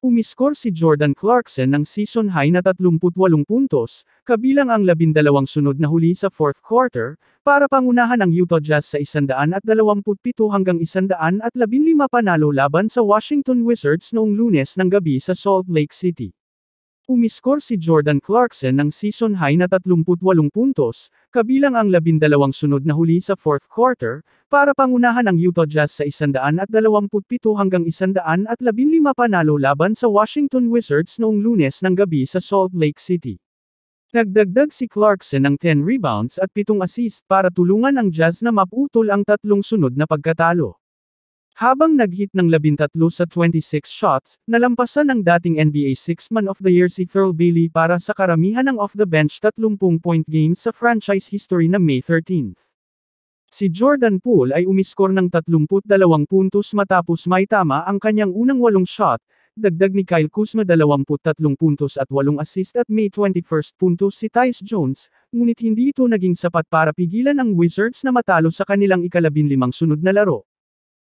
Umiskor si Jordan Clarkson ng season high na 38 puntos, kabilang ang 12 sunod na huli sa fourth quarter, para pangunahan ang Utah Jazz sa 127 hanggang 115 panalo laban sa Washington Wizards noong lunes ng gabi sa Salt Lake City. Umiskor si Jordan Clarkson ng season high na 38 puntos, kabilang ang 12 sunod na huli sa fourth quarter, para pangunahan ang Utah Jazz sa 127 hanggang 115 panalo laban sa Washington Wizards noong lunes ng gabi sa Salt Lake City. Nagdagdag si Clarkson ng 10 rebounds at 7 assist para tulungan ang Jazz na maputol ang tatlong sunod na pagkatalo. Habang nag-hit ng 13 sa 26 shots, nalampasan ng dating NBA Six-Man of the Year si Thurl Bailey para sa karamihan ng off-the-bench 30-point game sa franchise history na May 13. Si Jordan Poole ay umiskor ng 32 puntos matapos may tama ang kanyang unang walong shot, dagdag ni Kyle Kuzma 23 puntos at 8 assist at May 21 puntos si Tyce Jones, ngunit hindi ito naging sapat para pigilan ang Wizards na matalo sa kanilang ikalabinlimang sunod na laro.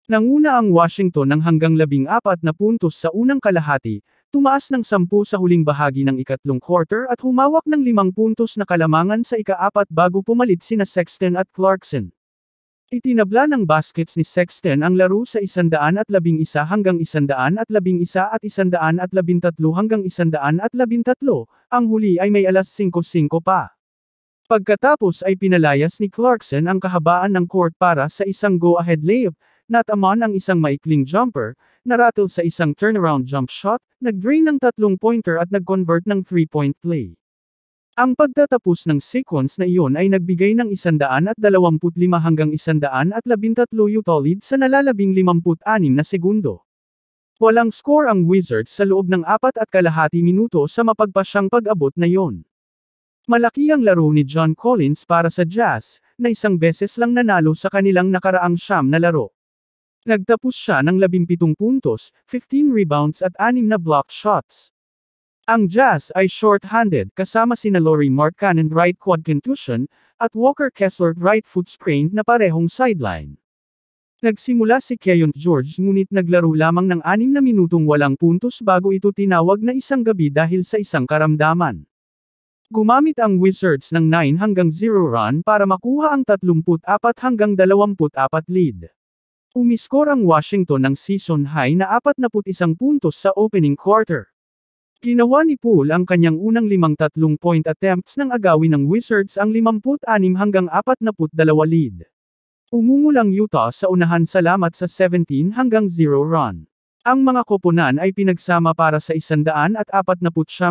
Nanguna ang Washington ng hanggang 14 na puntos sa unang kalahati, tumaas ng 10 sa huling bahagi ng ikatlong quarter at humawak ng 5 puntos na kalamangan sa ikaapat bago pumalit sina Sexton at Clarkson. Itinabla ng baskets ni Sexton ang laro sa 111 hanggang 111 at 113 hanggang 113, ang huli ay may alas 5-5 pa. Pagkatapos ay pinalayas ni Clarkson ang kahabaan ng court para sa isang go-ahead layup, nataman ang isang maikling jumper, narattle sa isang turnaround jump shot, nag-drain ng tatlong pointer at nag-convert ng three point play. Ang pagtatapos ng sequence na iyon ay nagbigay ng 125 hanggang 113 utolid sa nalalabing 56 na segundo. Walang score ang Wizards sa loob ng apat at kalahati minuto sa mapagpasyang pag-abot na iyon. Malaki ang laro ni John Collins para sa Jazz, na isang beses lang nanalo sa kanilang nakaraang siyam na laro. Nagtapos siya ng 17 puntos, 15 rebounds at 6 na block shots. Ang Jazz ay short-handed kasama sina Laurie Markkanen right quad contusion at Walker Kessler right foot sprain na parehong sideline. Nagsimula si Keyon George ngunit naglaro lamang ng 6 na minutong walang puntos bago ito tinawag na isang gabi dahil sa isang karamdaman. Gumamit ang Wizards ng 9 hanggang 0 run para makuha ang 34 hanggang 24 lead. Umiskor ang Washington ng season high na 41 puntos sa opening quarter. Ginawa ni Poole ang kanyang unang limang tatlong point attempts ng agawin ng Wizards ang 56 hanggang 42 lead. Umungulang Utah sa unahan salamat sa 17 hanggang 0 run. Ang mga koponan ay pinagsama para sa 149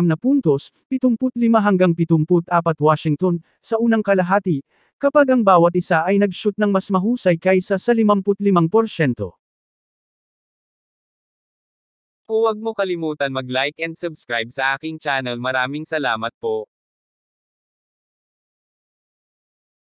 na puntos, 75 hanggang 74 Washington, sa unang kalahati, kapag ang bawat isa ay nag-shoot ng mas mahusay kaysa sa 55%. Huwag mo kalimutan mag-like and subscribe sa aking channel maraming salamat po.